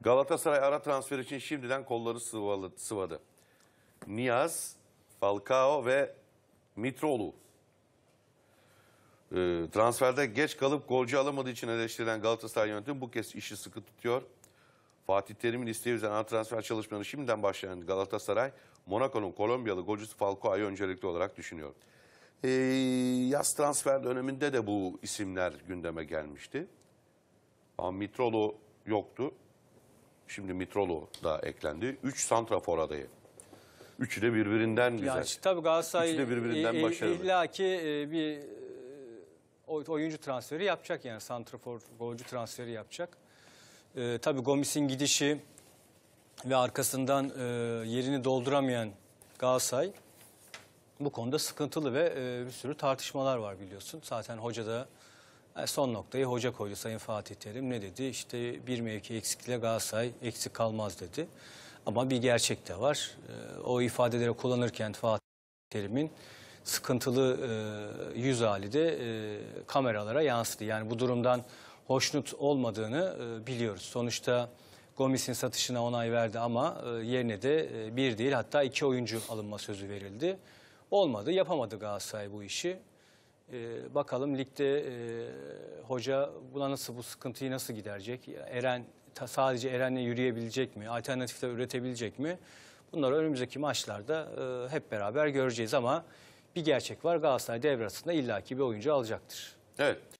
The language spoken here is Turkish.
Galatasaray ara transfer için şimdiden kolları sıvalı, sıvadı. Niyaz, Falcao ve Mitroğlu. E, transferde geç kalıp golcü alamadığı için eleştirilen Galatasaray yönetimi bu kez işi sıkı tutuyor. Fatih Terim'in isteği üzerine ana transfer çalışmalarını şimdiden başlayan Galatasaray, Monaco'nun Kolombiyalı golcüsü Falcao'yu öncelikli olarak düşünüyor. E, yaz transfer döneminde de bu isimler gündeme gelmişti. Ama Mitrolo yoktu. Şimdi Mitrolo da eklendi. Üç santrafor adayı. Üçü de birbirinden güzel. Yani işte tabii Galatasaray Üçü de birbirinden e, e, başarılı. illaki e, bir e, oyuncu transferi yapacak yani santrafor golcü transferi yapacak. E, tabii Gomis'in gidişi ve arkasından e, yerini dolduramayan Galatasaray bu konuda sıkıntılı ve e, bir sürü tartışmalar var biliyorsun. Zaten hoca da Son noktayı hoca koydu Sayın Fatih Terim. Ne dedi? İşte bir mevki eksikliğe Galatasaray eksik kalmaz dedi. Ama bir gerçek de var. Ee, o ifadeleri kullanırken Fatih Terim'in sıkıntılı e, yüz hali de e, kameralara yansıdı. Yani bu durumdan hoşnut olmadığını e, biliyoruz. Sonuçta Gomis'in satışına onay verdi ama yerine de bir değil hatta iki oyuncu alınma sözü verildi. Olmadı, yapamadı Galatasaray bu işi. E, bakalım ligde e, hoca buna nasıl bu sıkıntıyı nasıl giderecek? Eren sadece Eren'le yürüyebilecek mi? Alternatifler üretebilecek mi? Bunları önümüzdeki maçlarda e, hep beraber göreceğiz ama bir gerçek var Galatasaray devrasında illaki bir oyuncu alacaktır. Evet.